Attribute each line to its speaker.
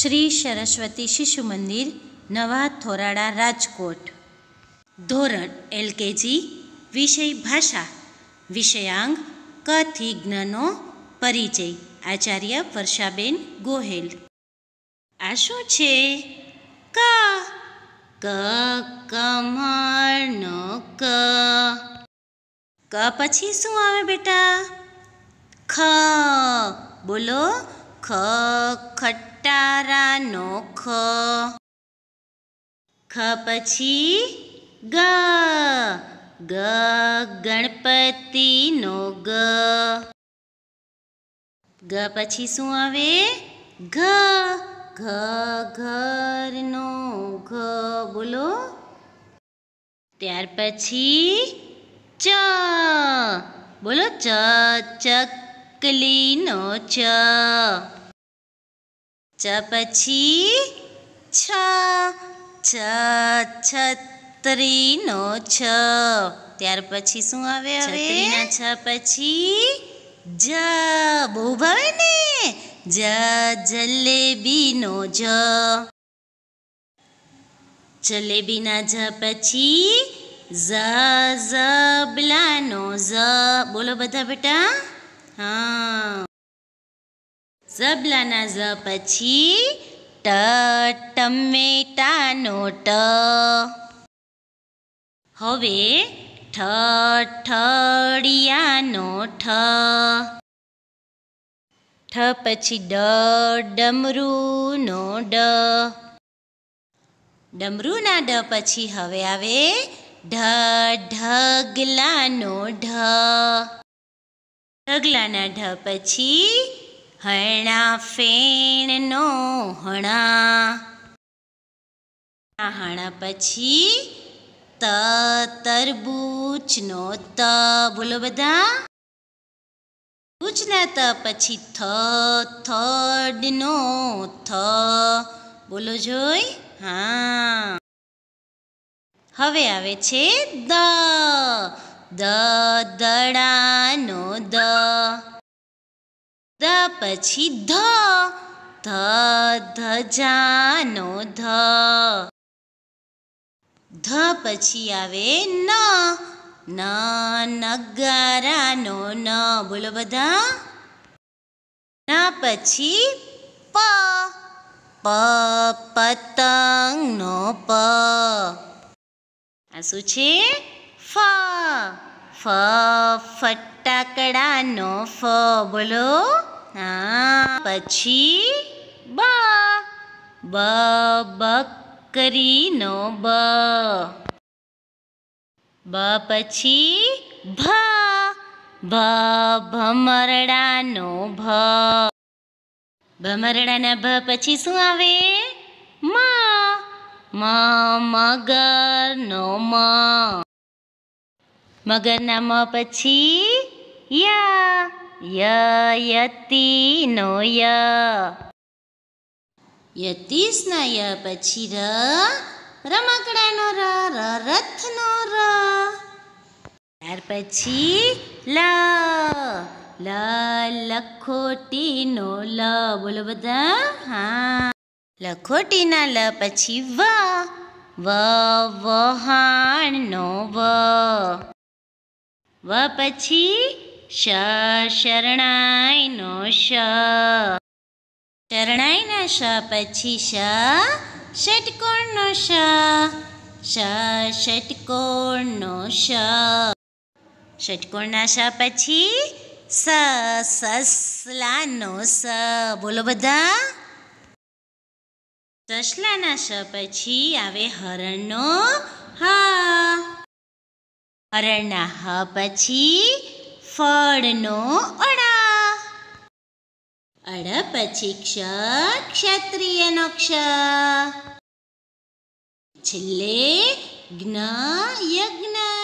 Speaker 1: શ્રી સરસ્વતી શિશુ મંદિર નવા થોરાળા રાજકોટ ધોરણ એલકેજી વિષય ભાષા વિષયાંગ કથી જ્ઞનો પરિચય આચાર્ય વર્ષાબેન ગોહેલ આ શું છે ક ક કમળનો ક ક પછી શું આવે બેટા ખ બોલો ખ ખટ પ્યારાનો ખ ખ પછી ગ ગ ગણપતિનો ગ ગ પછી શું આવે ઘ ઘ ઘરનો ઘ બોલો ત્યાર પછી ચ બોલો ચ ચકલીનો ચ ચ પછી છ છ છત્રીનો છ ત્યાર પછી શું આવે હવે છ પછી જ બહુ ભાવે ને જ જલેબીનો જ જલેબીના જ પછી ઝ ઝબલાનો ઝ બોલો બધા બેટા હા ઝબલાના ઝ પછી ટ ટમેટાનો ટ હવે ઠ ઠળિયાનો ઠ ઠ પછી ડ ડમરૂનો ડ ડમરૂના ડ પછી હવે આવે ઢ ઢગલાનો ઢ ઢગલાના ઢ પછી હણા ફેણનો હણા હણા પછી ત તરબૂચનો ત બોલો બધા તરબૂચના ત પછી થ થડનો થ બોલો જોઈ હા હવે આવે છે દ દ દડાનો દ ત પછી ધ ધ ધજાનો ધ ધ પછી આવે ન ન નગારાનો ન બોલો બધા ન પછી પ પ પતંગનો પ આ શું છે ફ ફ ફટાકડાનો ફ બોલો આ પછી બ બ બકરીનો બ બ પછી ભ ભ ભમરડાનો ભ ભમરડાના ભ પછી શું આવે મ મ મગરનો મ મગરના મ પછી યા ય યતિનો ય યતીશના ય પછી ર રમકડાનો ર ર રથનો ર ત્યાર પછી લ લ લખોટીનો લ બોલો બધા હા લખોટીના લ પછી વ વ વહાણનો વ વ પછી શ શરણાયનો શ શરણાયના શ પછી શ ષટકોણનો શ શ ષટકોણનો શ ષટકોણના શ પછી સ સસલાનો સ બોલો બધા સસલાના સ પછી આવે હરણનો હ હરણના હ પછી ફળનો અળા અળ પછી ક્ષ ક્ષત્રિયનો ક્ષ છેલ્લે જ્ઞ યજ્ઞ